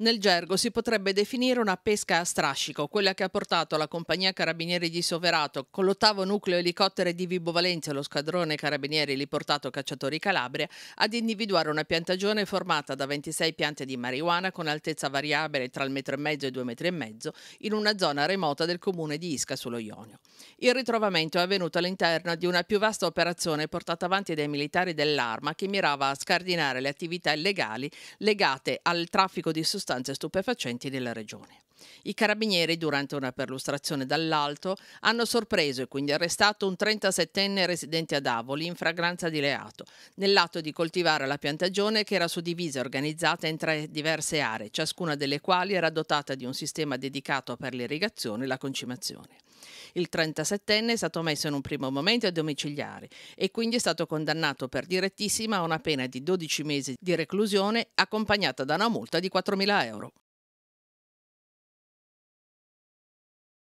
Nel gergo si potrebbe definire una pesca a strascico, quella che ha portato la compagnia Carabinieri di Soverato con l'ottavo nucleo elicotteri di Vibo Valencia, e lo squadrone Carabinieri Liportato Cacciatori Calabria, ad individuare una piantagione formata da 26 piante di marijuana con altezza variabile tra il metro e mezzo e due metri e mezzo in una zona remota del comune di Isca sullo Ionio. Il ritrovamento è avvenuto all'interno di una più vasta operazione portata avanti dai militari dell'arma che mirava a scardinare le attività illegali legate al traffico di sostanze sostanze stupefacenti della regione. I carabinieri, durante una perlustrazione dall'alto, hanno sorpreso e quindi arrestato un 37enne residente ad Avoli in fragranza di reato, nell'atto di coltivare la piantagione che era suddivisa e organizzata in tre diverse aree, ciascuna delle quali era dotata di un sistema dedicato per l'irrigazione e la concimazione. Il 37enne è stato messo in un primo momento ai domiciliari e quindi è stato condannato per direttissima a una pena di 12 mesi di reclusione accompagnata da una multa di 4.000 euro.